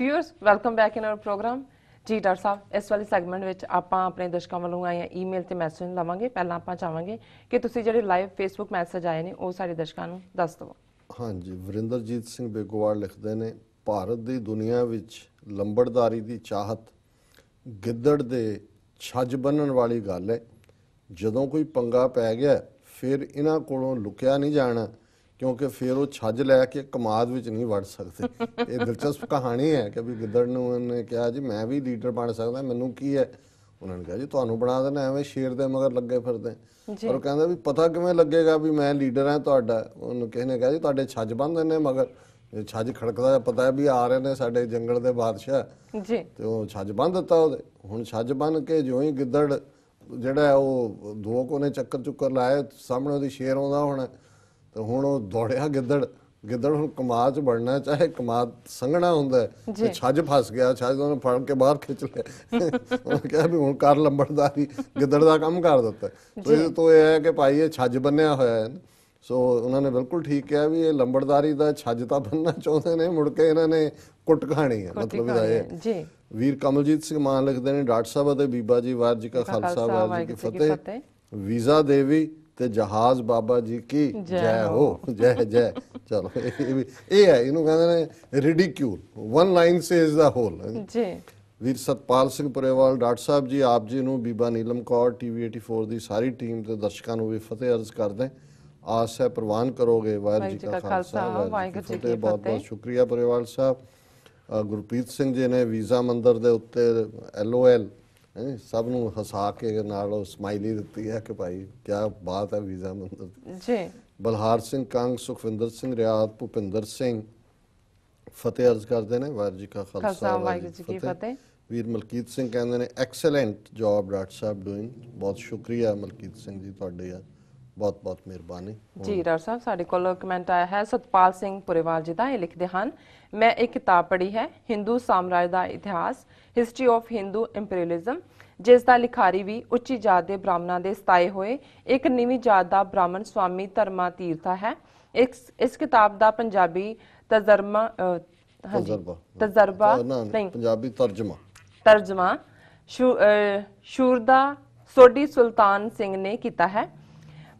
ਫਿਊਰਸ welcome back in our programme ਜੀ doctor ਸਾਹਿਬ ਇਸ ਵਾਲੇ ਸੈਗਮੈਂਟ ਵਿੱਚ ਆਪਾਂ ਆਪਣੇ ਦਰਸ਼ਕਾਂ ਵੱਲੋਂ ਆਏ ਈਮੇਲ ਤੇ ਮੈਸੇਜ ਲਵਾਂਗੇ ਪਹਿਲਾਂ ਆਪਾਂ ਚਾਹਾਂਗੇ ਕਿ ਤੁਸੀਂ ਜਿਹੜੇ ਲਾਈਵ ਫੇਸਬੁੱਕ ਮੈਸੇਜ ਆਏ ਨੇ ਉਹ ਸਾਡੇ ਦਰਸ਼ਕਾਂ ਨੂੰ ਦੱਸ ਦਿਓ ਹਾਂਜੀ ਵਰਿੰਦਰਜੀਤ ਸਿੰਘ ਬੇਗਵਾਲ ਲਿਖਦੇ ਨੇ ਭਾਰਤ ਦੀ ਦੁਨੀਆ ਵਿੱਚ ਲੰਬੜਦਾਰੀ ਦੀ ਚਾਹਤ ਗਿੱਦੜ ਦੇ ਛੱਜ ਬੰਨਣ ਵਾਲੀ ਗੱਲ ਹੈ ਜਦੋਂ ਕੋਈ ਪੰਗਾ ਪੈ ਗਿਆ ਫਿਰ ਇਹਨਾਂ ਕੋਲੋਂ ਲੁਕਿਆ ਨਹੀਂ ਜਾਣਾ ਕਿਉਂਕਿ ਫਿਰ ਉਹ ਛੱਜ ਲੈ ਕੇ ਕਮਾਦ ਵਿੱਚ ਨਹੀਂ ਵੜ ਸਕਦੇ ਇਹ ਦਿਲਚਸਪ ਕਹਾਣੀ ਹੈ ਕਿ ਵੀ ਗਿੱਦੜ ਨੂੰ ਉਹਨੇ ਕਿਹਾ ਜੀ ਮੈਂ ਵੀ ਲੀਡਰ ਬਣ ਸਕਦਾ ਮੈਨੂੰ ਕੀ ਹੈ ਉਹਨਾਂ ਨੇ ਕਿਹਾ ਜੀ ਤੁਹਾਨੂੰ ਬਣਾ ਦੇਣਾ ਐਵੇਂ ਸ਼ੇਰ ਦੇ ਮਗਰ ਲੱਗੇ ਫਿਰਦੇ ਔਰ ਕਹਿੰਦਾ ਵੀ ਪਤਾ ਕਿਵੇਂ ਲੱਗੇਗਾ ਵੀ ਮੈਂ ਲੀਡਰ ਹਾਂ ਤੁਹਾਡਾ ਉਹਨੂੰ ਕਿਸੇ ਨੇ ਕਿਹਾ ਜੀ ਤੁਹਾਡੇ ਛੱਜ ਬੰਨਦੇ ਨੇ ਮਗਰ ਛੱਜ ਖੜਕਦਾ ਪਤਾ ਹੈ ਵੀ ਆ ਰਹੇ ਨੇ ਸਾਡੇ ਜੰਗਲ ਦੇ ਬਾਦਸ਼ਾਹ ਜੀ ਤੇ ਉਹ ਛੱਜ ਬੰਨ ਦਿੱਤਾ ਉਹਦੇ ਹੁਣ ਛੱਜ ਬੰਨ ਕੇ ਜਿਉਂ ਹੀ ਗਿੱਦੜ ਜਿਹੜਾ ਉਹ ਦੋ ਕੋਨੇ ਚੱਕਰ ਚੁੱਕਰ ਲਾਇਆ ਸਾਹਮਣੇ ਉਹਦੀ ਸ਼ੇਰ ਆਉਂਦਾ ਹੁਣ ਤੇ ਹੁਣ ਉਹ ਦੌੜਿਆ ਗਿੱਦੜ ਗਿੱਦੜ ਹੁਣ ਕਮਾਦ ਚ ਵੜਨਾ ਚਾਹੇ ਕਮਾਦ ਸੰਘਣਾ ਹੁੰਦਾ ਤੇ ਛੱਜ ਫਸ ਗਿਆ ਛੱਜ ਨੂੰ ਫੜ ਕੇ ਬਾਹਰ ਖਿੱਚ ਲਿਆ ਉਹ ਕਹੇ ਵੀ ਹੁਣ ਕਰ ਲੰਬੜਦਾਰੀ ਗਿੱਦੜ ਦਾ ਕੰਮ ਕਰ ਦਿੱਤਾ ਤੇ ਇਹ ਤੋਂ ਇਹ ਹੈ ਕਿ ਭਾਈ ਇਹ ਛੱਜ ਬੰਨਿਆ ਹੋਇਆ ਹੈ ਸੋ ਉਹਨਾਂ ਨੇ ਬਿਲਕੁਲ ਠੀਕ ਕਿਹਾ ਵੀ ਇਹ ਲੰਬੜਦਾਰੀ ਦਾ ਛੱਜ ਤਾਂ ਬੰਨਣਾ ਚਾਹੁੰਦੇ ਨੇ ਮੁੜ ਕੇ ਇਹਨਾਂ ਨੇ ਕੁੱਟ ਖਾਣੀ ਹੈ ਮਤਲਬ ਇਹਦਾ ਇਹ ਜੀ ਵੀਰ ਕਮਲਜੀਤ ਸਿੰਘ ਮਾਨ ਲਿਖਦੇ ਨੇ ਡਾਕਟਰ ਸਾਹਿਬ ਅਤੇ ਬੀਬਾ ਜੀ ਵਾਹਿਗੁਰੂ ਜੀ ਦਾ ਖਾਲਸਾ ਵਾਹਿਗੁਰੂ ਜੀ ਦੀ ਫਤਿਹ ਵੀਜ਼ਾ ਦੇਵੀ ਤੇ ਜਹਾਜ਼ ਬਾਬਾ ਜੀ ਕੀ ਜੈ ਹੋ ਜੈ ਜੈ ਚਲੋ ਇਹ ਹੈ ਇਹਨੂੰ ਕਹਿੰਦੇ ਨੇ ridicule one line says the whole ਜੀ ਵੀਰ ਸਤਪਾਲ ਸਿੰਘ ਪਰੇਵਾਲ ਡਾਕਟਰ ਸਾਹਿਬ ਜੀ ਆਪ ਜੀ ਨੂੰ ਬੀਬਾ ਨੀਲਮ ਕੌਰ ਟੀਵੀ 84 ਦੀ ਸਾਰੀ ਟੀਮ ਤੇ ਦਰਸ਼ਕਾਂ ਨੂੰ ਵੀ ਫਤਿਹ ਅਰਜ਼ ਕਰਦੇ ਆਸ ਹੈ ਪ੍ਰਵਾਨ ਕਰੋਗੇ ਵਾਹਿਗੁਰੂ ਜੀ ਕਾ ਖਾਲਸਾ ਵਾਹਿਗੁਰੂ ਜੀ ਕੀ ਫਤਿਹ ਬਹੁਤ ਬਹੁਤ ਸ਼ੁਕਰੀਆ ਪਰੇਵਾਲ ਸਾਹਿਬ ਗੁਰਪ੍ਰੀਤ ਸਿੰਘ ਜੀ ਨੇ ਵੀਜ਼ਾ ਮੰਦਰ ਦੇ ਉੱਤੇ ਐਲਓਐਲ ਸਭ ਨੂੰ ਹਸਾ ਕੇ ਨਾਲ ਸਮਾਈਲੀ ਦਿੱਤੀ ਹੈ ਕਿ ਭਾਈ ਕੀ ਬਾਤ ਹੈ ਵੀਜ਼ਾ ਮੰਦਰ ਜੀ ਬਲਹਾਰ ਸਿੰਘ ਕੰਗ ਸੁਖਵਿੰਦਰ ਸਿੰਘ ਰਿਆਤ ਭੁਪਿੰਦਰ ਸਿੰਘ ਫਤਿਹ ਅਰਜ਼ ਕਰਦੇ ਨੇ ਵਾਰ ਜੀ ਕਾ ਖਾਲਸਾ ਵਾਰ ਜੀ ਕੀ ਫਤਿਹ ਵੀਰ ਮਲਕੀਤ ਸਿੰਘ ਕਹਿੰਦੇ ਨੇ ਐਕਸਲੈਂਟ ਜੌਬ ਰਾਟ ਸਾਹਿਬ ਡੂਇੰਗ ਬਹੁਤ ਸ਼ੁਕਰੀਆ ਮਲਕੀਤ ਸਿੰਘ ਜੀ ਤੁਹਾਡੇ ਆ ਬਹੁਤ ਬਹੁਤ ਮਿਹਰਬਾਨੀ ਜੀ ਡਾਕਟਰ ਸਾਹਿਬ ਸਾਡੇ ਕੋਲ ਕਮੈਂਟ ਆਇਆ ਹੈ ਸਤਪਾਲ ਸਿੰਘ ਪੁਰੇਵਾਲ ਜੀ ਦਾ ਇਹ ਲਿਖਦੇ ਹਨ ਮੈਂ ਇੱਕ ਕਿਤਾਬ ਪੜ੍ਹੀ ਹੈ ਹਿੰਦੂ ਸਾਮਰਾਜ ਦਾ ਇਤਿਹਾਸ ਹਿਸਟਰੀ ਆਫ ਹਿੰਦੂ ਇੰਪੀਰੀਅਲਿਜ਼ਮ ਜਿਸ ਦਾ ਲਿਖਾਰੀ ਵੀ ਉੱਚੀ ਜਾਤ ਦੇ ਬ੍ਰਾਹਮਣਾਂ ਦੇ ਸਤਾਏ ਹੋਏ ਇੱਕ ਨੀਵੀਂ ਜਾਤ ਦਾ ਬ੍ਰਾਹਮਣ ਸਵਾਮੀ ਧਰਮਾ ਤੀਰਥਾ ਹੈ ਇਸ ਇਸ ਕਿਤਾਬ ਦਾ ਪੰਜਾਬੀ ਤਜਰਮਾ ਹਾਂਜੀ ਤਜਰਬਾ ਨਹੀਂ ਪੰਜਾਬੀ ਤਰਜਮਾ ਤਰਜਮਾ ਸ਼ੂਰਦਾ ਸੋਢੀ ਸੁਲਤਾਨ ਸਿੰਘ ਨੇ ਕੀਤਾ ਹੈ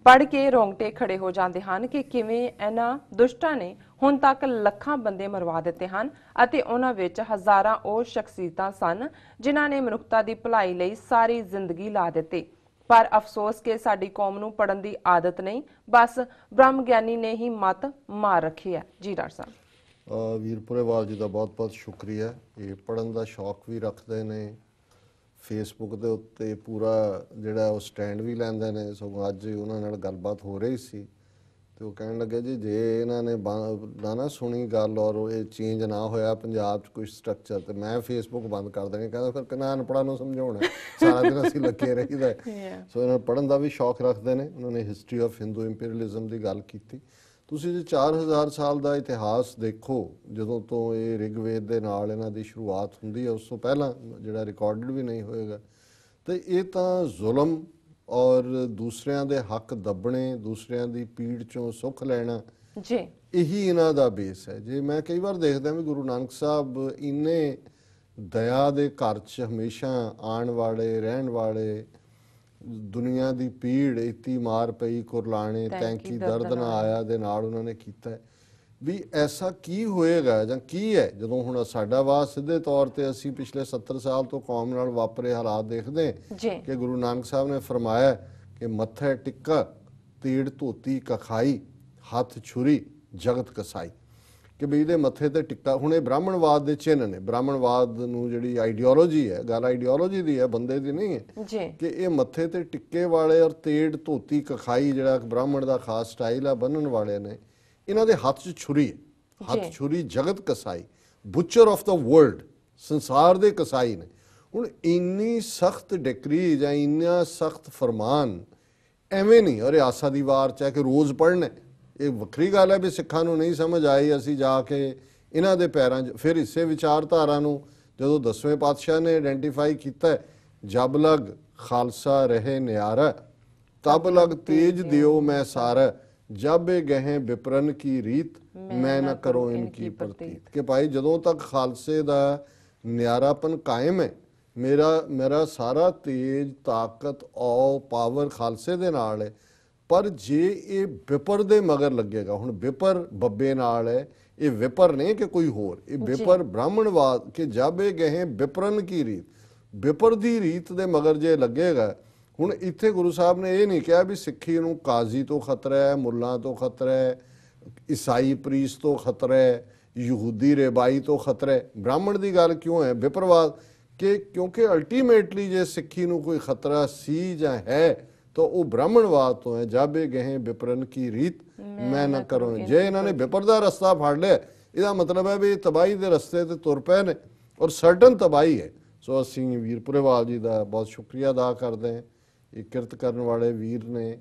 ਪੜ ਕੇ ਰੋਂਗਟੇ ਖੜੇ ਹੋ ਜਾਂਦੇ ਹਨ ਕਿ ਕਿਵੇਂ ਇਹਨਾਂ ਦੁਸ਼ਟਾਂ ਨੇ ਹੁਣ ਤੱਕ ਲੱਖਾਂ ਬੰਦੇ ਮਰਵਾ ਦਿੱਤੇ ਹਨ ਅਤੇ ਉਹਨਾਂ ਵਿੱਚ ਹਜ਼ਾਰਾਂ ਉਹ ਸ਼ਖਸੀਅਤਾਂ ਸਨ ਜਿਨ੍ਹਾਂ ਨੇ ਮਨੁੱਖਤਾ ਦੀ ਭਲਾਈ ਲਈ ਸਾਰੀ ਜ਼ਿੰਦਗੀ ਲਾ ਦਿੱਤੀ ਪਰ ਅਫਸੋਸ ਕਿ ਸਾਡੀ ਕੌਮ ਨੂੰ ਪੜਨ ਦੀ ਆਦਤ ਨਹੀਂ ਬਸ ਬ੍ਰਹਮ ਗਿਆਨੀ ਨੇ ਹੀ ਮਤ ਮਾਰ ਰੱਖੀ ਹੈ ਜੀ ਡਾਕਟਰ ਸਾਹਿਬ ਵੀਰਪੁਰੇਵਾਲ ਜੀ ਦਾ ਬਹੁਤ-ਬਹੁਤ ਸ਼ੁਕਰੀਆ ਇਹ ਪੜਨ ਦਾ ਸ਼ੌਕ ਵੀ ਰੱਖਦੇ ਨੇ ਫੇਸਬੁੱਕ ਦੇ ਉੱਤੇ ਪੂਰਾ ਜਿਹੜਾ ਉਹ ਸਟੈਂਡ ਵੀ ਲੈਂਦੇ ਨੇ ਸੋ ਅੱਜ ਉਹਨਾਂ ਨਾਲ ਗੱਲਬਾਤ ਹੋ ਰਹੀ ਸੀ ਤੇ ਉਹ ਕਹਿਣ ਲੱਗੇ ਜੀ ਜੇ ਇਹਨਾਂ ਨੇ ਨਾ ਨਾ ਸੁਣੀ ਗੱਲ ਔਰ ਇਹ ਚੇਂਜ ਨਾ ਹੋਇਆ ਪੰਜਾਬ 'ਚ ਕੋਈ ਸਟਰਕਚਰ ਤੇ ਮੈਂ ਫੇਸਬੁੱਕ ਬੰਦ ਕਰ ਦੇਣੀ ਕਹਿੰਦਾ ਫਿਰ ਕਿਨਾਂ ਅਨਪੜਾਂ ਨੂੰ ਸਮਝਾਉਣਾ ਸਾਰਾ ਦਿਨ ਅਸੀਂ ਲੱਗੇ ਰਹੀਦਾ ਸੋ ਇਹਨਾਂ ਪੜਨ ਦਾ ਵੀ ਸ਼ੌਕ ਰੱਖਦੇ ਨੇ ਉਹਨਾਂ ਨੇ ਹਿਸਟਰੀ ਆਫ ਹਿੰਦੂ ਇੰਪੀਰੀਅਲਿਜ਼ਮ ਦੀ ਗੱਲ ਕੀਤੀ ਤੁਸੀਂ ਜੇ 4000 ਸਾਲ ਦਾ ਇਤਿਹਾਸ ਦੇਖੋ ਜਦੋਂ ਤੋਂ ਇਹ ਰਿਗਵੇਦ ਦੇ ਨਾਲ ਇਹਨਾਂ ਦੀ ਸ਼ੁਰੂਆਤ ਹੁੰਦੀ ਹੈ ਉਸ ਤੋਂ ਪਹਿਲਾਂ ਜਿਹੜਾ ਰਿਕਾਰਡਡ ਵੀ ਨਹੀਂ ਹੋਏਗਾ ਤੇ ਇਹ ਤਾਂ ਜ਼ੁਲਮ ਔਰ ਦੂਸਰਿਆਂ ਦੇ ਹੱਕ ਦੱਬਣੇ ਦੂਸਰਿਆਂ ਦੀ ਪੀੜ ਚੋਂ ਸੁੱਖ ਲੈਣਾ ਜੀ ਇਹੀ ਇਹਨਾਂ ਦਾ ਬੇਸ ਹੈ ਜੇ ਮੈਂ ਕਈ ਵਾਰ ਦੇਖਦਾ ਵੀ ਗੁਰੂ ਨਾਨਕ ਸਾਹਿਬ ਇੰਨੇ ਦਇਆ ਦੇ ਘਰ 'ਚ ਹਮੇਸ਼ਾ ਆਉਣ ਵਾਲੇ ਰਹਿਣ ਵਾਲੇ ਦੁਨੀਆ ਦੀ ਪੀੜ ਇਤੀ ਮਾਰ ਪਈ ਕੁਰਲਾਣੇ ਤੈਂਕੀ ਦਰਦ ਨਾ ਆਇਆ ਦੇ ਨਾਲ ਉਹਨਾਂ ਨੇ ਕੀਤਾ ਹੈ ਵੀ ਐਸਾ ਕੀ ਹੋਏਗਾ ਜਾਂ ਕੀ ਹੈ ਜਦੋਂ ਹੁਣ ਸਾਡਾ ਵਾ ਸਿੱਧੇ ਤੌਰ ਤੇ ਅਸੀਂ ਪਿਛਲੇ 70 ਸਾਲ ਤੋਂ ਕੌਮ ਨਾਲ ਵਾਪਰੇ ਹਾਲਾਤ ਦੇਖਦੇ ਕਿ ਗੁਰੂ ਨਾਨਕ ਸਾਹਿਬ ਨੇ ਫਰਮਾਇਆ ਕਿ ਮੱਥੇ ਟਿੱਕਾ ਤੀੜ ਧੋਤੀ ਕਖਾਈ ਹੱਥ ਛੁਰੀ ਜਗਤ ਕਸਾਈ ਕਿ ਵੀ ਇਹਦੇ ਮੱਥੇ ਤੇ ਟਿੱਕਾ ਹੁਣ ਇਹ ਬ੍ਰਾਹਮਣਵਾਦ ਦੇ ਚਿੰਨ ਨੇ ਬ੍ਰਾਹਮਣਵਾਦ ਨੂੰ ਜਿਹੜੀ ਆਈਡੀਓਲੋਜੀ ਹੈ ਗੱਲ ਆਈਡੀਓਲੋਜੀ ਦੀ ਹੈ ਬੰਦੇ ਦੀ ਨਹੀਂ ਹੈ ਕਿ ਇਹ ਮੱਥੇ ਤੇ ਟਿੱਕੇ ਵਾਲੇ ਔਰ ਤੇੜ ਧੋਤੀ ਕਖਾਈ ਜਿਹੜਾ ਬ੍ਰਾਹਮਣ ਦਾ ਖਾਸ ਸਟਾਈਲ ਆ ਬੰਨਣ ਵਾਲੇ ਨੇ ਇਹਨਾਂ ਦੇ ਹੱਥ 'ਚ ਛੁਰੀ ਹੱਥ ਛੁਰੀ ਜਗਤ ਕਸਾਈ ਬੁਚਰ ਆਫ ਦਾ ਵਰਲਡ ਸੰਸਾਰ ਦੇ ਕਸਾਈ ਨੇ ਹੁਣ ਇੰਨੀ ਸਖਤ ਡਿਕਰੀ ਜਾਂ ਇੰਨਾ ਸਖਤ ਫਰਮਾਨ ਐਵੇਂ ਨਹੀਂ ਅਰੇ ਆਸਾ ਦੀ ਵਾਰ ਚਾਹ ਕਿ ਰੋਜ਼ ਪੜਨੇ ਇਹ ਵੱਖਰੀ ਗੱਲ ਹੈ ਵੀ ਸਿੱਖਾਂ ਨੂੰ ਨਹੀਂ ਸਮਝ ਆਈ ਅਸੀਂ ਜਾ ਕੇ ਇਹਨਾਂ ਦੇ ਪੈਰਾਂ 'ਚ ਫਿਰ ਇਸੇ ਵਿਚਾਰਧਾਰਾ ਨੂੰ ਜਦੋਂ ਦਸਵੇਂ ਪਾਤਸ਼ਾਹ ਨੇ ਆਇਡੈਂਟੀਫਾਈ ਕੀਤਾ ਜਬ ਲਗ ਖਾਲਸਾ ਰਹੇ ਨਿਆਰਾ ਤਬ ਲਗ ਤੇਜ ਦਿਓ ਮੈਂ ਸਾਰਾ ਜਾਬੇ ਗਹਿ ਵਿਪਰਨ ਕੀ ਰੀਤ ਮੈਂ ਨਾ ਕਰੋ ਇਨਕੀ ਪ੍ਰਤੀਤ ਕਿ ਭਾਈ ਜਦੋਂ ਤੱਕ ਖਾਲਸੇ ਦਾ ਨਿਆਰਾਪਨ ਕਾਇਮ ਹੈ ਮੇਰਾ ਮੇਰਾ ਸਾਰਾ ਤੇਜ ਤਾਕਤ ਔ ਪਾਵਰ ਖਾਲਸੇ ਦੇ ਨਾਲ ਹੈ ਪਰ ਜੇ ਇਹ ਵਿਪਰ ਦੇ ਮਗਰ ਲੱਗੇਗਾ ਹੁਣ ਵਿਪਰ ਬੱਬੇ ਨਾਲ ਹੈ ਇਹ ਵਿਪਰ ਨਹੀਂ ਕਿ ਕੋਈ ਹੋਰ ਇਹ ਵਿਪਰ ਬ੍ਰਾਹਮਣਵਾਦ ਕਿ ਜਾਬੇ ਗਹਿ ਵਿਪਰਨ ਕੀ ਰੀਤ ਵਿਪਰ ਦੀ ਰੀਤ ਦੇ ਮਗਰ ਜੇ ਲੱਗੇਗਾ ਹੁਣ ਇੱਥੇ ਗੁਰੂ ਸਾਹਿਬ ਨੇ ਇਹ ਨਹੀਂ ਕਿਹਾ ਵੀ ਸਿੱਖੀ ਨੂੰ ਕਾਜ਼ੀ ਤੋਂ ਖਤਰਾ ਹੈ ਮੁੱਲਾ ਤੋਂ ਖਤਰਾ ਹੈ ਈਸਾਈ ਪ੍ਰੀਸ ਤੋਂ ਖਤਰਾ ਹੈ ਯਹੂਦੀ ਰੇਬਾਈ ਤੋਂ ਖਤਰਾ ਹੈ ਬ੍ਰਾਹਮਣ ਦੀ ਗੱਲ ਕਿਉਂ ਹੈ ਵਿਪਰਵਾਦ ਕਿ ਕਿਉਂਕਿ ਅਲਟੀਮੇਟਲੀ ਜੇ ਸਿੱਖੀ ਨੂੰ ਕੋਈ ਖਤਰਾ ਸੀ ਜਾਂ ਹੈ ਤਾਂ ਉਹ ਬ੍ਰਾਹਮਣਵਾਦ ਤੋਂ ਹੈ ਜਾਬੇ ਗਏ ਵਿਪਰਨ ਕੀ ਰੀਤ ਮੈਂ ਨਾ ਕਰਾਂ ਜੇ ਇਹਨਾਂ ਨੇ ਵਿਪਰ ਦਾ ਰਸਤਾ ਫੜ ਲਿਆ ਇਹਦਾ ਮਤਲਬ ਹੈ ਵੀ ਤਬਾਹੀ ਦੇ ਰਸਤੇ ਤੇ ਤੁਰ ਪਏ ਨੇ ਔਰ ਸਰਟਨ ਤਬਾਹੀ ਹੈ ਸੋ ਅਸੀਂ ਵੀਰਪੁਰੇਵਾਲ ਜੀ ਦਾ ਬਹੁਤ ਸ਼ੁਕਰੀਆ ਅਦਾ ਕਰਦੇ ਹਾਂ ਇਹ ਕਿਰਤ ਕਰਨ ਵਾਲੇ ਵੀਰ ਨੇ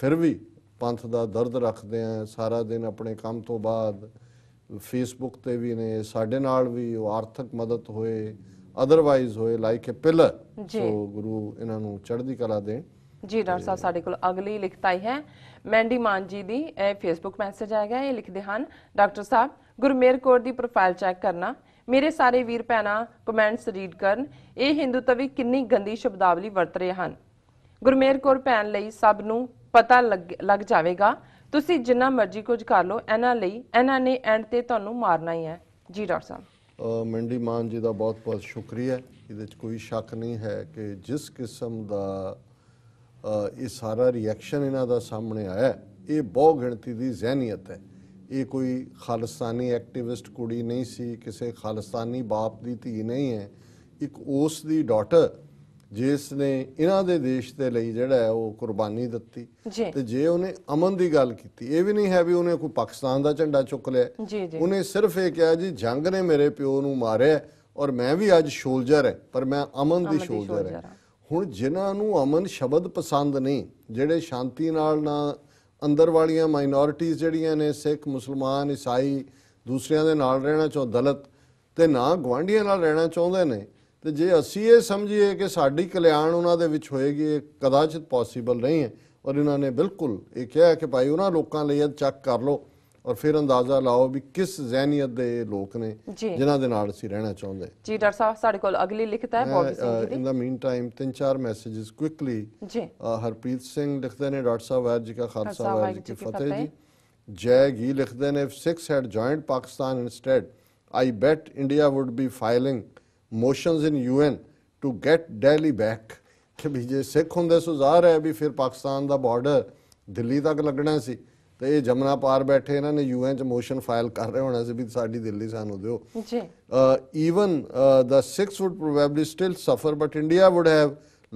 ਫਿਰ ਵੀ ਪੰਥ ਦਾ ਦਰਦ ਰੱਖਦੇ ਆ ਸਾਰਾ ਦਿਨ ਆਪਣੇ ਕੰਮ ਤੋਂ ਬਾਅਦ ਫੇਸਬੁੱਕ ਤੇ ਵੀ ਨੇ ਸਾਡੇ ਨਾਲ ਵੀ ਉਹ ਆਰਥਿਕ ਮਦਦ ਹੋਏ ਅਦਰਵਾਈਜ਼ ਹੋਏ ਲਾਈਕ ਅ ਪਿਲ ਸੋ ਗੁਰੂ ਇਹਨਾਂ ਨੂੰ ਚੜ੍ਹਦੀ ਕਲਾ ਦੇਣ ਜੀ ਡਾਕਟਰ ਸਾਹਿਬ ਸਾਡੇ ਕੋਲ ਅਗਲੀ ਲਿਖਤਾਈ ਹੈ ਮੈਂਡੀ ਮਾਨ ਜੀ ਦੀ ਇਹ ਫੇਸਬੁੱਕ ਮੈਸੇਜ ਗਿਆ ਇਹ ਲਿਖਦੇ ਹਨ ਡਾਕਟਰ ਸਾਹਿਬ ਗੁਰਮੇਰ ਕੌਰ ਦੀ ਪ੍ਰੋਫਾਈਲ ਚੈੱਕ ਕਰਨਾ ਮੇਰੇ ਸਾਰੇ ਵੀਰ ਭੈਣਾ ਕਮੈਂਟਸ ਰੀਡ ਕਰਨ ਇਹ ਹਿੰਦੂਤਵੀ ਕਿੰਨੀ ਗੰਦੀ ਸ਼ਬਦਾਵਲੀ ਵਰਤ ਰਹੇ ਹਨ ਗੁਰਮੇਰ ਕੌਰ ਭੈਣ ਲਈ ਸਭ ਨੂੰ ਪਤਾ ਲੱਗ ਜਾਵੇਗਾ ਤੁਸੀਂ ਜਿੰਨਾ ਮਰਜ਼ੀ ਕੁਝ ਕਰ ਲਓ ਇਹਨਾਂ ਲਈ ਇਹਨਾਂ ਨੇ ਐਂਡ ਤੇ ਤੁਹਾਨੂੰ ਮਾਰਨਾ ਹੀ ਹੈ ਜੀ ਡਾਕਟਰ ਸਾਹਿਬ ਮੰਡੀ ਮਾਨ ਜੀ ਦਾ ਬਹੁਤ-ਬਹੁਤ ਸ਼ੁਕਰੀਆ ਇਹਦੇ ਵਿੱਚ ਕੋਈ ਸ਼ੱਕ ਨਹੀਂ ਹੈ ਕਿ ਜਿਸ ਕਿਸਮ ਦਾ ਇਹ ਸਾਰਾ ਰਿਐਕਸ਼ਨ ਇਹਨਾਂ ਦਾ ਸਾਹਮਣੇ ਆਇਆ ਇਹ ਬਹੁ ਗਿਣਤੀ ਦੀ ਜ਼ਹਿਨੀਅਤ ਹੈ ਇਹ ਕੋਈ ਖਾਲਸਤਾਨੀ ਐਕਟਿਵਿਸਟ ਕੁੜੀ ਨਹੀਂ ਸੀ ਕਿਸੇ ਖਾਲਸਤਾਨੀ ਬਾਪ ਦੀ ਧੀ ਨਹੀਂ ਹੈ ਇੱਕ ਉਸ ਦੀ ਡਾਟਰ ਜਿਸ ਨੇ ਇਹਨਾਂ ਦੇ ਦੇਸ਼ ਦੇ ਲਈ ਜਿਹੜਾ ਹੈ ਉਹ ਕੁਰਬਾਨੀ ਦਿੱਤੀ ਤੇ ਜੇ ਉਹਨੇ ਅਮਨ ਦੀ ਗੱਲ ਕੀਤੀ ਇਹ ਵੀ ਨਹੀਂ ਹੈ ਵੀ ਉਹਨੇ ਕੋਈ ਪਾਕਿਸਤਾਨ ਦਾ ਝੰਡਾ ਚੁੱਕ ਲਿਆ ਉਹਨੇ ਸਿਰਫ ਇਹ ਕਿਹਾ ਜੀ ਜੰਗ ਨੇ ਮੇਰੇ ਪਿਓ ਨੂੰ ਮਾਰਿਆ ਔਰ ਮੈਂ ਵੀ ਅੱਜ ਸੋਲਜਰ ਹੈ ਪਰ ਮੈਂ ਅਮਨ ਦੀ ਸੋਲਜਰ ਹੈ ਹੁਣ ਜਿਨ੍ਹਾਂ ਨੂੰ ਅਮਨ ਸ਼ਬਦ ਪਸੰਦ ਨਹੀਂ ਜਿਹੜੇ ਸ਼ਾਂਤੀ ਨਾਲ ਨਾ ਅੰਦਰ ਵਾਲੀਆਂ ਮਾਈਨੋਰਿਟੀਆਂ ਜਿਹੜੀਆਂ ਨੇ ਸਿੱਖ ਮੁਸਲਮਾਨ ਈਸਾਈ ਦੂਸਰਿਆਂ ਦੇ ਨਾਲ ਰਹਿਣਾ ਚਾਹੁੰਦੇ ਦਲਤ ਤੇ ਨਾ ਗਵਾਂਡੀਆਂ ਨਾਲ ਰਹਿਣਾ ਚਾਹੁੰਦੇ ਨੇ ਤੇ ਜੇ ਅਸੀਂ ਇਹ ਸਮਝੀਏ ਕਿ ਸਾਡੀ ਕਲਿਆਣ ਉਹਨਾਂ ਦੇ ਵਿੱਚ ਹੋਏਗੀ ਇਹ ਕਦਾਚਿਤ ਪੋਸੀਬਲ ਨਹੀਂ ਹੈ ਔਰ ਇਹਨਾਂ ਨੇ ਬਿਲਕੁਲ ਇਹ ਕਿਹਾ ਕਿ ਭਾਈ ਉਹਨਾਂ ਲੋਕਾਂ ਲਈ ਇਹ ਚੈੱਕ ਕਰ ਲਓ ਔਰ ਫਿਰ ਅੰਦਾਜ਼ਾ ਲਾਓ ਵੀ ਕਿਸ ਜ਼ਹਿਨੀਅਤ ਦੇ ਲੋਕ ਨੇ ਜਿਨ੍ਹਾਂ ਦੇ ਨਾਲ ਅਸੀਂ ਰਹਿਣਾ ਚਾਹੁੰਦੇ ਜੀ ਡਾਕਟਰ ਸਾਹਿਬ ਸਾਡੇ ਕੋਲ ਅਗਲੀ ਲਿਖਤ ਹੈ ਬੋਬੀ ਸਿੰਘ ਦੀ ਇਨ ਦਾ ਮੀਨ ਟਾਈਮ ਤਿੰਨ ਚਾਰ ਮੈਸੇजेस ਕੁਇਕਲੀ ਜੀ ਹਰਪ੍ਰੀਤ ਸਿੰਘ ਲਿਖਦੇ ਨੇ ਡਾਕਟਰ ਸਾਹਿਬ ਵਾਹਿਗੁਰੂ ਜੀ ਕਾ ਖਾਲਸਾ ਵਾਹਿਗੁਰੂ ਜੀ ਕੀ ਫਤਿਹ ਜੀ ਜੈ ਗੀ ਲਿਖਦੇ ਨੇ Sikhs had joined Pakistan instead I bet India would be filing motions in UN to get Delhi back ਕਿ ਵੀ ਜੇ ਸਿੱਖ ਹੁੰਦੇ ਸੋ ਜ਼ਾਹਰ ਹੈ ਵੀ ਫਿਰ ਪਾਕਿਸਤਾਨ ਦਾ ਬਾਰਡਰ ਦਿੱਲੀ ਤੱਕ ਲੱਗਣਾ ਸੀ ਤੇ ਇਹ ਜਮਨਾ ਪਾਰ ਬੈਠੇ ਇਹਨਾਂ ਨੇ ਯੂਐਨ ਚ ਮੋਸ਼ਨ ਫਾਈਲ ਕਰ ਰਹੇ ਹੋਣਾ ਸੀ ਵੀ ਸਾਡੀ ਦਿੱਲੀ ਸਾਨੂੰ ਦਿਓ ਜੀ even the Sikhs would probably still suffer but India would have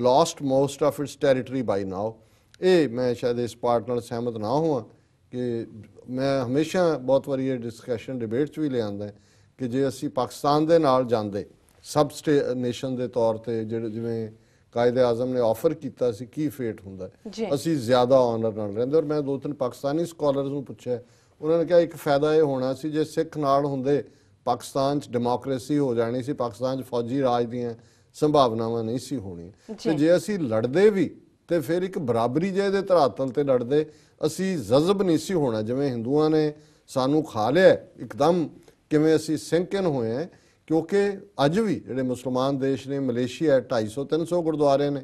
lost most of its territory by now ਇਹ ਮੈਂ ਸ਼ਾਇਦ ਇਸ ਪਾਰਟ ਨਾਲ ਸਹਿਮਤ ਨਾ ਹੋਵਾਂ ਕਿ ਮੈਂ ਹਮੇਸ਼ਾ ਬਹੁਤ ਵਾਰੀ ਇਹ ਡਿਸਕਸ਼ਨ ਡਿਬੇਟ 'ਚ ਵੀ ਲਿਆਂਦਾ ਕਿ ਜੇ ਅਸੀਂ ਪਾਕਿਸਤਾਨ ਦੇ ਨਾਲ ਜਾਂਦੇ ਸਬ ਨੇਸ਼ਨ ਦੇ ਤੌਰ ਤੇ ਜਿਹੜੇ ਜਿਵੇਂ ਕਾਇਦੇ ਆਜ਼ਮ ਨੇ ਆਫਰ ਕੀਤਾ ਸੀ ਕੀ ਫੇਟ ਹੁੰਦਾ ਅਸੀਂ ਜ਼ਿਆਦਾ ਆਨਰ ਨਾਲ ਰਹਿੰਦੇ ਔਰ ਮੈਂ ਦੋ ਤਿੰਨ ਪਾਕਿਸਤਾਨੀ ਸਕਾਲਰਸ ਨੂੰ ਪੁੱਛਿਆ ਉਹਨਾਂ ਨੇ ਕਿਹਾ ਇੱਕ ਫਾਇਦਾ ਇਹ ਹੋਣਾ ਸੀ ਜੇ ਸਿੱਖ ਨਾਲ ਹੁੰਦੇ ਪਾਕਿਸਤਾਨ 'ਚ ਡੈਮੋਕ੍ਰੇਸੀ ਹੋ ਜਾਣੀ ਸੀ ਪਾਕਿਸਤਾਨ 'ਚ ਫੌਜੀ ਰਾਜ ਦੀਆਂ ਸੰਭਾਵਨਾਵਾਂ ਨਹੀਂ ਸੀ ਹੋਣੀਆਂ ਤੇ ਜੇ ਅਸੀਂ ਲੜਦੇ ਵੀ ਤੇ ਫਿਰ ਇੱਕ ਬਰਾਬਰੀ ਜੇ ਦੇ ਧਰਾਤਲ ਤੇ ਲੜਦੇ ਅਸੀਂ ਜ਼ਜ਼ਬ ਨਹੀਂ ਸੀ ਹੋਣਾ ਜਿਵੇਂ ਹਿੰਦੂਆਂ ਨੇ ਸਾਨੂੰ ਖਾ ਲਿਆ ਇੱਕਦਮ ਕਿਵੇਂ ਅਸੀਂ ਸਿੰਕਨ ਹੋਏ ਆ ਕਿਉਂਕਿ ਅੱਜ ਵੀ ਜਿਹੜੇ ਮੁਸਲਮਾਨ ਦੇਸ਼ ਨੇ ਮਲੇਸ਼ੀਆ 250 300 ਗੁਰਦੁਆਰੇ ਨੇ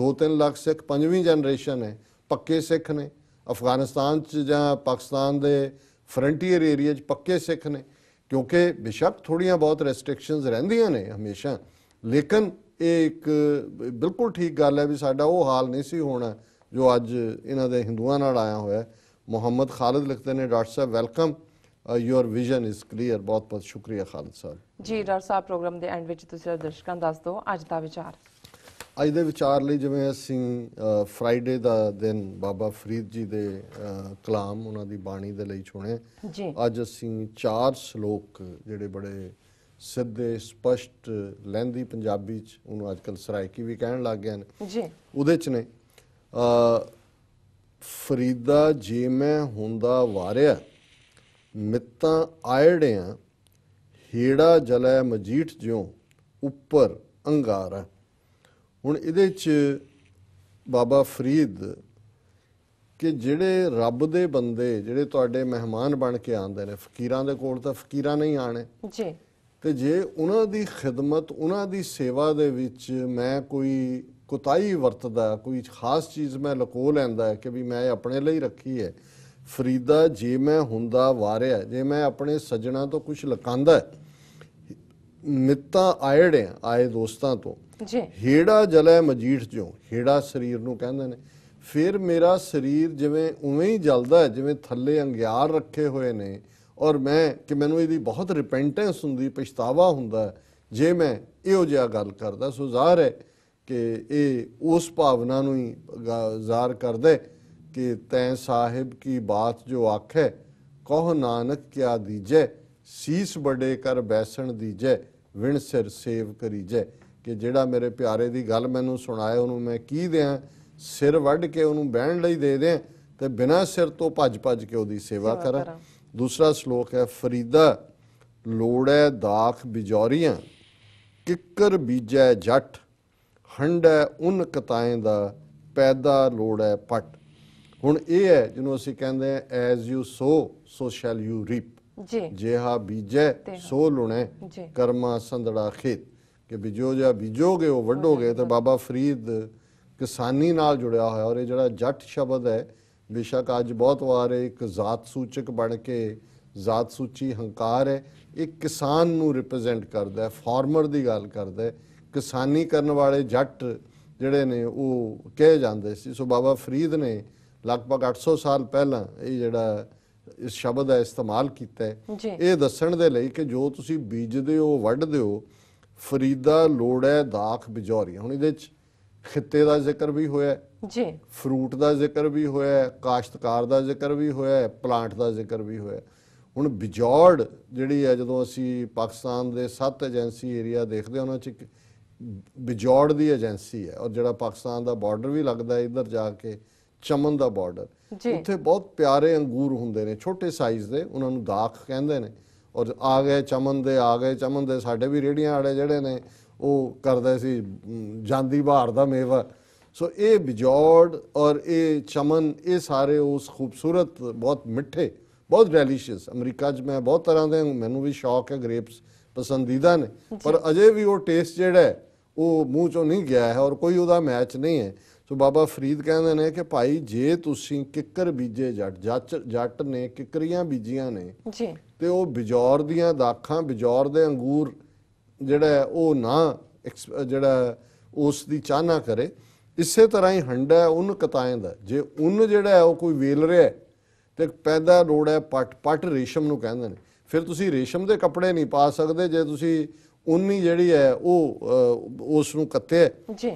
2-3 ਲੱਖ ਸਿੱਖ ਪੰਜਵੀਂ ਜਨਰੇਸ਼ਨ ਹੈ ਪੱਕੇ ਸਿੱਖ ਨੇ ਅਫਗਾਨਿਸਤਾਨ ਚ ਜਾਂ ਪਾਕਿਸਤਾਨ ਦੇ ਫਰੰਟੀਅਰ ਏਰੀਆ ਚ ਪੱਕੇ ਸਿੱਖ ਨੇ ਕਿਉਂਕਿ ਬਿਸ਼ੱਕ ਥੋੜੀਆਂ ਬਹੁਤ ਰੈਸਟ੍ਰਿਕਸ਼ਨਸ ਰਹਿੰਦੀਆਂ ਨੇ ਹਮੇਸ਼ਾ ਲੇਕਿਨ ਇਹ ਇੱਕ ਬਿਲਕੁਲ ਠੀਕ ਗੱਲ ਹੈ ਵੀ ਸਾਡਾ ਉਹ ਹਾਲ ਨਹੀਂ ਸੀ ਹੋਣਾ ਜੋ ਅੱਜ ਇਹਨਾਂ ਦੇ ਹਿੰਦੂਆਂ ਨਾਲ ਆਇਆ ਹੋਇਆ ਮੁਹੰਮਦ ਖਾਲਿਦ ਲਿਖਦੇ ਨੇ ਡਾਕਟਰ ਸਾਹਿਬ welcome your vision is clear ਬਹੁਤ ਬਹੁਤ ਸ਼ੁਕਰੀਆ ਖਾਲਦ ਸਾਹਿਬ ਜੀ ਡਾਕਟਰ ਸਾਹਿਬ ਪ੍ਰੋਗਰਾਮ ਦੇ ਐਂਡ ਵਿੱਚ ਤੁਸੀਂ ਦਰਸ਼ਕਾਂ ਦੱਸ ਦਿਓ ਅੱਜ ਦਾ ਵਿਚਾਰ ਅੱਜ ਦੇ ਵਿਚਾਰ ਲਈ ਜਿਵੇਂ ਅਸੀਂ ਫਰਾਈਡੇ ਦਾ ਦਿਨ ਬਾਬਾ ਫਰੀਦ ਜੀ ਦੇ ਕਲਾਮ ਉਹਨਾਂ ਦੀ ਬਾਣੀ ਦੇ ਲਈ ਚੁਣੇ ਅੱਜ ਅਸੀਂ ਚਾਰ ਸ਼ਲੋਕ ਜਿਹੜੇ ਬੜੇ ਸਿੱਧੇ ਸਪਸ਼ਟ ਲੈਂਦੀ ਪੰਜਾਬੀ ਚ ਉਹਨੂੰ ਅੱਜਕੱਲ ਸਰਾਇਕੀ ਵੀ ਕਹਿਣ ਲੱਗ ਗਏ ਨੇ ਜੀ ਉਹਦੇ ਚ ਨੇ ਫਰੀਦਾ ਜੇ ਮੈਂ ਹੁੰਦਾ ਵਾਰਿਆ ਮਿੱਤਾਂ ਆਇੜਿਆਂ ਹੀੜਾ ਜਲੈ ਮਜੀਠ ਜਿਉ ਉੱਪਰ ਅੰਗਾਰਾ ਹੁਣ ਇਹਦੇ 'ਚ ਬਾਬਾ ਫਰੀਦ ਕਿ ਜਿਹੜੇ ਰੱਬ ਦੇ ਬੰਦੇ ਜਿਹੜੇ ਤੁਹਾਡੇ ਮਹਿਮਾਨ ਬਣ ਕੇ ਆਉਂਦੇ ਨੇ ਫਕੀਰਾਂ ਦੇ ਕੋਲ ਤਾਂ ਫਕੀਰਾਂ ਨਹੀਂ ਆਣੇ ਜੀ ਤੇ ਜੇ ਉਹਨਾਂ ਦੀ ਖਿਦਮਤ ਉਹਨਾਂ ਦੀ ਸੇਵਾ ਦੇ ਵਿੱਚ ਮੈਂ ਕੋਈ ਕੁਤਾਈ ਵਰਤਦਾ ਕੋਈ ਖਾਸ ਚੀਜ਼ ਮੈਂ ਲਕੋ ਲੈਂਦਾ ਕਿ ਵੀ ਮੈਂ ਆਪਣੇ ਲਈ ਰੱਖੀ ਹੈ ਫਰੀਦਾ ਜੇ ਮੈਂ ਹੁੰਦਾ ਵਾਰਿਆ ਜੇ ਮੈਂ ਆਪਣੇ ਸੱਜਣਾ ਤੋਂ ਕੁਝ ਲਕਾਂਦਾ ਮਿੱਤਾ ਆਇੜੇ ਆਏ ਦੋਸਤਾਂ ਤੋਂ ਜੀ ਹੀੜਾ ਜਲੇ ਮਜੀਠ ਜੋ ਹੀੜਾ ਸਰੀਰ ਨੂੰ ਕਹਿੰਦੇ ਨੇ ਫਿਰ ਮੇਰਾ ਸਰੀਰ ਜਿਵੇਂ ਉਵੇਂ ਹੀ ਜਲਦਾ ਜਿਵੇਂ ਥੱਲੇ ਅੰਗਿਆਰ ਰੱਖੇ ਹੋਏ ਨੇ ਔਰ ਮੈਂ ਕਿ ਮੈਨੂੰ ਇਹਦੀ ਬਹੁਤ ਰਿਪੈਂਟੈਂਸ ਹੁੰਦੀ ਪਛਤਾਵਾ ਹੁੰਦਾ ਜੇ ਮੈਂ ਇਹੋ ਜਿਹਾ ਗੱਲ ਕਰਦਾ ਸੋ ਜ਼ਾਹਰ ਹੈ ਕਿ ਇਹ ਉਸ ਭਾਵਨਾ ਨੂੰ ਹੀ ਜ਼ਾਹਰ ਕਰਦਾ ਕਿ ਤੈ ਸਾਹਿਬ ਕੀ ਬਾਤ ਜੋ ਆਖੇ है ਨਾਨਕ ਕਿਆ ਦੀਜੈ ਸੀਸ ਵੱਡੇ ਕਰ ਬੈਸਣ ਦੀਜੈ ਵਿਣ ਸਿਰ ਸੇਵ ਕਰੀਜੈ ਕਿ ਜਿਹੜਾ ਮੇਰੇ ਪਿਆਰੇ ਦੀ ਗੱਲ ਮੈਨੂੰ ਸੁਣਾਏ ਉਹਨੂੰ ਮੈਂ ਕੀ ਦਿਆਂ ਸਿਰ ਵੱਢ ਕੇ ਉਹਨੂੰ ਬਹਿਣ ਲਈ ਦੇ ਦਿਆਂ ਤੇ ਬਿਨਾ ਸਿਰ ਤੋਂ ਭੱਜ ਭੱਜ ਕੇ ਉਹਦੀ ਸੇਵਾ ਕਰਾਂ ਦੂਸਰਾ ਸ਼ਲੋਕ ਹੈ ਫਰੀਦਾ ਲੋੜੈ ਦਾਖ ਬਿਜੋਰੀਆਂ ਕਿੱਕਰ ਬੀਜੈ ਜੱਟ ਹੰਡੈ ਉਨ ਕਤਾਏ ਦਾ ਪੈਦਾ ਲੋੜੈ ਪਟ ਹੁਣ ਇਹ ਹੈ ਜਿਹਨੂੰ ਅਸੀਂ ਕਹਿੰਦੇ ਆ as you sow so shall you reap ਜੀ ਜਿਹਾ ਬੀਜੈ ਸੋ ਲੁਣੈ ਕਰਮਾ ਸੰਧੜਾ ਖੇਤ ਕਿ ਬੀਜੋ ਜਾਂ ਬੀਜੋਗੇ ਉਹ ਵੱਡੋਗੇ ਤੇ ਬਾਬਾ ਫਰੀਦ ਕਿਸਾਨੀ ਨਾਲ ਜੁੜਿਆ ਹੋਇਆ ਔਰ ਇਹ ਜਿਹੜਾ ਜੱਟ ਸ਼ਬਦ ਹੈ ਬੇਸ਼ੱਕ ਅੱਜ ਬਹੁਤ ਵਾਰ ਇੱਕ ਜ਼ਾਤ ਸੂਚਕ ਬਣ ਕੇ ਜ਼ਾਤ ਸੂਚੀ ਹੰਕਾਰ ਹੈ ਇਹ ਕਿਸਾਨ ਨੂੰ ਰਿਪਰੈਜ਼ੈਂਟ ਕਰਦਾ ਹੈ ਫਾਰਮਰ ਦੀ ਗੱਲ ਕਰਦਾ ਹੈ ਕਿਸਾਨੀ ਕਰਨ ਵਾਲੇ ਜੱਟ ਜਿਹੜੇ ਨੇ ਉਹ ਕਹੇ ਜਾਂਦੇ ਸੀ ਸੋ ਬਾਬਾ ਫਰੀਦ ਨੇ ਲਗਭਗ 800 ਸਾਲ ਪਹਿਲਾਂ ਇਹ ਜਿਹੜਾ ਇਸ ਸ਼ਬਦ ਦਾ ਇਸਤੇਮਾਲ ਕੀਤਾ ਹੈ ਇਹ ਦੱਸਣ ਦੇ ਲਈ ਕਿ ਜੋ ਤੁਸੀਂ ਬੀਜਦੇ ਹੋ ਵੱਢਦੇ ਹੋ ਫਰੀਦਾ ਲੋੜ ਹੈ ਦਾਖ ਬਿਜੌਰੀ ਹੁਣ ਇਹਦੇ ਵਿੱਚ ਖਿੱਤੇ ਦਾ ਜ਼ਿਕਰ ਵੀ ਹੋਇਆ ਜੀ ਫਰੂਟ ਦਾ ਜ਼ਿਕਰ ਵੀ ਹੋਇਆ ਕਾਸ਼ਤਕਾਰ ਦਾ ਜ਼ਿਕਰ ਵੀ ਹੋਇਆ ਪਲਾਂਟ ਦਾ ਜ਼ਿਕਰ ਵੀ ਹੋਇਆ ਹੁਣ ਬਿਜੌੜ ਜਿਹੜੀ ਹੈ ਜਦੋਂ ਅਸੀਂ ਪਾਕਿਸਤਾਨ ਦੇ ਸੱਤ ਏਜੰਸੀ ਏਰੀਆ ਦੇਖਦੇ ਹਾਂ ਉਹਨਾਂ 'ਚ ਬਿਜੌੜ ਦੀ ਏਜੰਸੀ ਹੈ ਔਰ ਜਿਹੜਾ ਪਾਕਿਸਤਾਨ ਦਾ ਬਾਰਡਰ ਵੀ ਲੱਗਦਾ ਹੈ ਇੱਧਰ ਜਾ ਕੇ ਚਮਨ ਦਾ ਬਾਰਡਰ ਉੱਥੇ ਬਹੁਤ ਪਿਆਰੇ ਅੰਗੂਰ ਹੁੰਦੇ ਨੇ ਛੋਟੇ ਸਾਈਜ਼ ਦੇ ਉਹਨਾਂ ਨੂੰ ਦਾਖ ਕਹਿੰਦੇ ਨੇ ਔਰ ਆ ਗਏ ਚਮਨ ਦੇ ਆ ਗਏ ਚਮਨ ਦੇ ਸਾਡੇ ਵੀ ਰੇੜੀਆਂ ਵਾਲੇ ਜਿਹੜੇ ਨੇ ਉਹ ਕਰਦੇ ਸੀ ਜਾਂਦੀ ਬਹਾਰ ਦਾ ਮੇਵਾ ਸੋ ਇਹ ਬਿਜੌੜ ਔਰ ਇਹ ਚਮਨ ਇਹ ਸਾਰੇ ਉਸ ਖੂਬਸੂਰਤ ਬਹੁਤ ਮਿੱਠੇ ਬਹੁਤ ਡੈਲੀਸ਼ੀਅਸ ਅਮਰੀਕਾ 'ਚ ਮੈਂ ਬਹੁਤ ਤਰ੍ਹਾਂ ਦੇ ਮੈਨੂੰ ਵੀ ਸ਼ੌਕ ਹੈ ਗ੍ਰੇਪਸ ਪਸੰਦੀਦਾ ਨੇ ਪਰ ਅਜੇ ਵੀ ਉਹ ਟੇਸਟ ਜਿਹੜਾ ਉਹ ਮੂੰਹ ਚੋਂ ਨਹੀਂ ਗਿਆ ਹੈ ਔਰ ਕੋਈ ਉਹਦਾ ਮੈਚ ਨਹੀਂ ਹੈ ਸੋ ਬਾਬਾ ਫਰੀਦ ਕਹਿੰਦੇ ਨੇ ਕਿ ਭਾਈ ਜੇ ਤੁਸੀਂ ਕਿੱਕਰ ਬੀਜੇ ਜੱਟ ਜੱਟ ਨੇ ਕਿੱਕਰੀਆਂ ਬੀਜੀਆਂ ਨੇ ਜੀ ਤੇ ਉਹ ਬਿਜੌਰ ਦੀਆਂ ਦਾਖਾਂ ਬਿਜੌਰ ਦੇ ਅੰਗੂਰ ਜਿਹੜਾ ਉਹ ਨਾ ਜਿਹੜਾ ਉਸ ਦੀ ਚਾਹਨਾ ਕਰੇ ਇਸੇ ਤਰ੍ਹਾਂ ਹੀ ਹੰਡਾ ਉਹਨ ਕਤਾਏ ਦਾ ਜੇ ਉਹਨ ਜਿਹੜਾ ਉਹ ਕੋਈ ਵੇਲ ਰਿਹਾ ਤੇ ਪੈਦਾ ਰੋੜ ਹੈ ਪਟ ਪਟ ਰੇਸ਼ਮ ਨੂੰ ਕਹਿੰਦੇ ਨੇ ਫਿਰ ਤੁਸੀਂ ਰੇਸ਼ਮ ਦੇ ਕੱਪੜੇ ਨਹੀਂ ਪਾ ਸਕਦੇ ਜੇ ਤੁਸੀਂ ਉਨੀ ਜਿਹੜੀ ਹੈ ਉਹ ਉਸ ਨੂੰ ਕੱਤੇ ਜੀ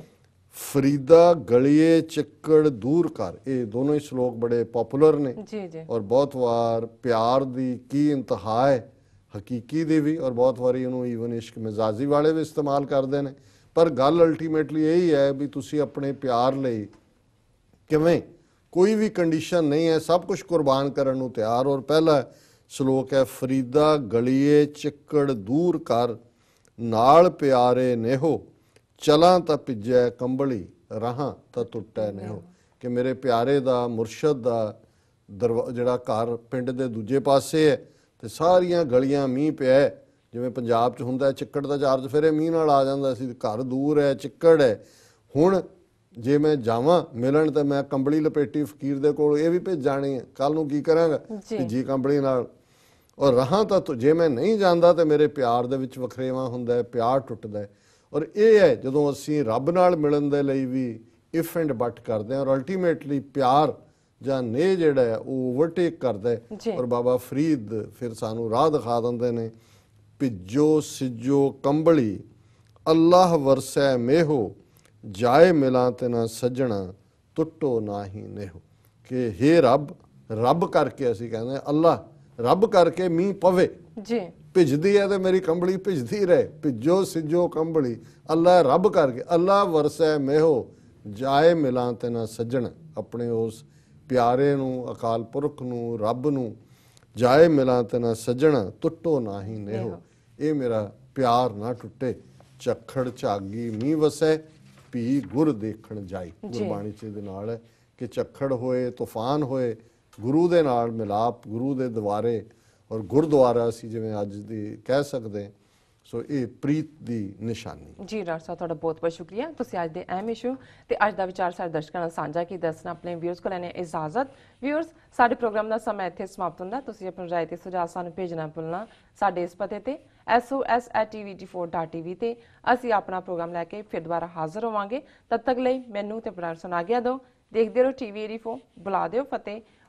ਫਰੀਦਾ ਗਲੀਏ ਚੱਕੜ ਦੂਰ ਕਰ ਇਹ ਦੋਨੋਂ ਹੀ ਸ਼ਲੋਕ ਬੜੇ ਪਪੂਲਰ ਨੇ ਜੀ ਜੀ ਔਰ ਬਹੁਤ ਵਾਰ ਪਿਆਰ ਦੀ ਕੀ ਇੰਤਹਾ ਹੈ ਹਕੀਕੀ ਦੀ ਵੀ ਔਰ ਬਹੁਤ ਵਾਰੀ ਇਹਨੂੰ ਈਵਨ ਇਸ਼ਕ ਮਜ਼ਾਜ਼ੀ ਵਾਲੇ ਵੀ ਇਸਤੇਮਾਲ ਕਰਦੇ ਨੇ ਪਰ ਗੱਲ ਅਲਟੀਮੇਟਲੀ ਇਹ ਹੀ ਹੈ ਵੀ ਤੁਸੀਂ ਆਪਣੇ ਪਿਆਰ ਲਈ ਕਿਵੇਂ ਕੋਈ ਵੀ ਕੰਡੀਸ਼ਨ ਨਹੀਂ ਹੈ ਸਭ ਕੁਝ ਕੁਰਬਾਨ ਕਰਨ ਨੂੰ ਤਿਆਰ ਔਰ ਪਹਿਲਾ ਸ਼ਲੋਕ ਹੈ ਫਰੀਦਾ ਗਲੀਏ ਚੱਕੜ ਦੂਰ ਕਰ ਨਾਲ ਪਿਆਰੇ ਨੇਹੋ ਚਲਾਂ ਤਾਂ ਭਿੱਜੈ ਕੰਬਲੀ ਰਹਾ ਤਾਂ ਟੁੱਟੈ ਹੋ ਕਿ ਮੇਰੇ ਪਿਆਰੇ ਦਾ ਮੁਰਸ਼ਦ ਦਾ ਜਿਹੜਾ ਘਰ ਪਿੰਡ ਦੇ ਦੂਜੇ ਪਾਸੇ ਹੈ ਤੇ ਸਾਰੀਆਂ ਗਲੀਆਂ ਮੀਂਹ ਪਿਆ ਜਿਵੇਂ ਪੰਜਾਬ 'ਚ ਹੁੰਦਾ ਚਿੱਕੜ ਦਾ ਚਾਰਜ ਫਿਰੇ ਮੀਂਹ ਨਾਲ ਆ ਜਾਂਦਾ ਸੀ ਘਰ ਦੂਰ ਹੈ ਚਿੱਕੜ ਹੈ ਹੁਣ ਜੇ ਮੈਂ ਜਾਵਾਂ ਮਿਲਣ ਤੇ ਮੈਂ ਕੰਬਲੀ ਲਪੇਟੀ ਫਕੀਰ ਦੇ ਕੋਲ ਇਹ ਵੀ ਭੇਜਾਣੀ ਹੈ ਕੱਲ ਨੂੰ ਕੀ ਕਰਾਂਗਾ ਜੀ ਕੰਬਲੀ ਨਾਲ ਔਰ ਰਹਾ ਤਾਂ ਜੇ ਮੈਂ ਨਹੀਂ ਜਾਂਦਾ ਤੇ ਮੇਰੇ ਪਿਆਰ ਦੇ ਵਿੱਚ ਵਖਰੇਵਾ ਹੁੰਦਾ ਹੈ ਪਿਆਰ ਟੁੱਟਦਾ ਹੈ ਔਰ ਇਹ ਹੈ ਜਦੋਂ ਅਸੀਂ ਰੱਬ ਨਾਲ ਮਿਲਣ ਦੇ ਲਈ ਵੀ ਇਫ ਐਂਡ ਬਟ ਕਰਦੇ ਆਂ ਔਰ ਅਲਟੀਮੇਟਲੀ ਪਿਆਰ ਜਾਂ ਨੇ ਜਿਹੜਾ ਹੈ ਉਹ ਓਵਰਟੇਕ ਕਰਦਾ ਹੈ ਔਰ ਬਾਬਾ ਫਰੀਦ ਫਿਰ ਸਾਨੂੰ ਰਾਹ ਦਿਖਾ ਦਿੰਦੇ ਨੇ ਭਿੱਜੋ ਸਿਜੋ ਕੰਬਲੀ ਅੱਲਾਹ ਵਰਸੈ ਮੇਹੋ ਜਾਏ ਮਿਲਾਂ ਤੇ ਨਾ ਸੱਜਣਾ ਟੁੱਟੋ ਨਾਹੀ ਨੇਹੋ ਕਿ ਹੇ ਰੱਬ ਰੱਬ ਕਰਕੇ ਅਸੀਂ ਕਹਿੰਦੇ ਆਂ ਅੱਲਾ ਰੱਬ ਕਰਕੇ ਮੀਂਹ ਪਵੇ ਜੀ ਭਿੱਜਦੀ ਹੈ ਤੇ ਮੇਰੀ ਕੰਬਲੀ ਭਿੱਜਦੀ ਰਹੇ ਭਿੱਜੋ ਸਿੱਜੋ ਕੰਬਲੀ ਅੱਲਾ ਰੱਬ ਕਰਕੇ ਅੱਲਾ ਵਰਸੈ ਮਹਿਓ ਜਾਏ ਮਿਲਾਂ ਤੇ ਨਾ ਸੱਜਣ ਆਪਣੇ ਉਸ ਪਿਆਰੇ ਨੂੰ ਅਕਾਲ ਪੁਰਖ ਨੂੰ ਰੱਬ ਨੂੰ ਜਾਏ ਮਿਲਾਂ ਤੇ ਨਾ ਸੱਜਣ ਟੁੱਟੋ ਨਾਹੀ ਨੇਹੋ ਇਹ ਮੇਰਾ ਪਿਆਰ ਨਾ ਟੁੱਟੇ ਚਖੜ ਝਾਗੀ ਮੀ ਵਸੈ ਪੀ ਗੁਰ ਦੇਖਣ ਜਾਈ ਗੁਰਬਾਣੀ ਚ ਦੇ ਨਾਲ ਕਿ ਚਖੜ ਹੋਏ ਤੂਫਾਨ ਹੋਏ ਗੁਰੂ ਦੇ ਨਾਲ ਮਿਲਾਪ ਗੁਰੂ ਦੇ ਦਵਾਰੇ ਔਰ ਗੁਰਦੁਆਰਾ ਸੀ ਜਿਵੇਂ ਅੱਜ ਦੀ ਕਹਿ ਸਕਦੇ ਸੋ ਇਹ ਪ੍ਰੀਤ ਦੀ ਨਿਸ਼ਾਨੀ ਜੀ ਡਾਕਟਰ ਸਾਹਿਬ ਤੁਹਾਡਾ ਬਹੁਤ ਬਹੁਤ ਸ਼ੁਕਰੀਆ ਤੁਸੀਂ ਅੱਜ ਦੇ ਅਹਿਮ ਇਸ਼ੂ ਤੇ ਅੱਜ ਦਾ ਵਿਚਾਰ ਸਾਡੇ ਦਰਸ਼ਕਾਂ ਨਾਲ ਸਾਂਝਾ ਕੀ ਦੱਸਣਾ ਆਪਣੇ ਵੀਅਰਸ ਕੋਲ ਲੈਣੇ ਇਜਾਜ਼ਤ ਵੀਅਰਸ ਸਾਡੇ ਪ੍ਰੋਗਰਾਮ ਦਾ ਸਮਾਂ ਇੱਥੇ ਸਮਾਪਤ ਹੁੰਦਾ ਤੁਸੀਂ ਆਪਣੇ ਰਾਏ ਤੇ ਸੁਝਾਅ ਸਾਨੂੰ ਭੇਜਣਾ ਭੁੱਲਣਾ ਸਾਡੇ ਇਸ ਪਤੇ ਤੇ sos@tvt4.tv ਤੇ ਅਸੀਂ ਆਪਣਾ ਪ੍ਰੋਗਰਾਮ ਲੈ ਕੇ ਫਿਰ ਦੁਬਾਰਾ ਹਾਜ਼ਰ ਹੋਵਾਂਗੇ ਤਦ ਤੱਕ ਲਈ ਮੈਨੂੰ ਤੇ ਪ੍ਰੋਗਰਾਮ ਆ ਗਿਆ ਦੋ ਦੇਖਦੇ ਰਹੋ ਟੀਵੀ 84 ਬੁਲਾ ਦਿਓ ਫਤਿਹ